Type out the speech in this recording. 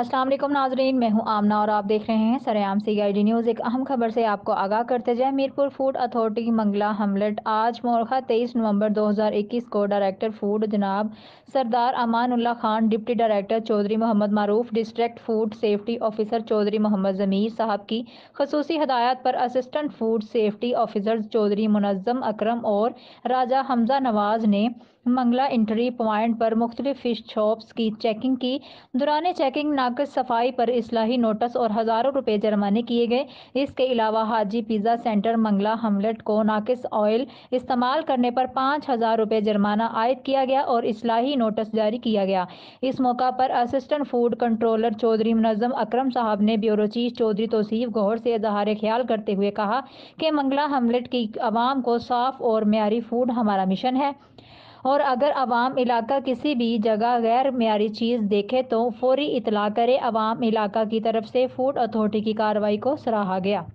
अस्सलाम वालेकुम नाजरीन मैं हूं आमना और आप देख रहे हैं सरेआम सी आई डी न्यूज़ एक अहम खबर से आपको आगाह करते जाए Mirpur food authority Mangla hamlet आज मोरखा 23 नवंबर 2021 को डायरेक्टर फूड जनाब Sardar Amanullah Khan deputy director Chaudhry Mohammad Maroof district food safety officer Chaudhry Mohammad Zameer साहब की खसूसी हदायत पर assistant food safety officer Chaudhry Munazzam Akram और राजा हमजा नवाज ने मंगला एंट्री पॉइंट पर मुख्तलिफ फिश शॉप्स की चेकिंग की दौरान चेकिंग नाकस सफाई पर इसलाही नोटिस और हज़ारों रुपये जुर्माने किए गए इसके अलावा Haji pizza centre Mangla hamlet को नाकस ऑयल इस्तेमाल करने पर पाँच हज़ार रुपये जुर्माना आयद किया गया और इसलाही नोटिस जारी किया गया इस मौका पर assistant food controller Chaudhry Munazzam Akram साहब ने ब्यूरो चीफ चौधरी तोसीफ गौर से इजहार ख्याल करते हुए कहा कि मंगला हमलेट की आवाम को साफ और म्यारी फूड हमारा मिशन है और अगर आवाम इलाका किसी भी जगह गैर मीरी चीज़ देखे तो फौरी इतला करे आवाम इलाका की तरफ से फूड अथॉरिटी की कार्रवाई को सराहा गया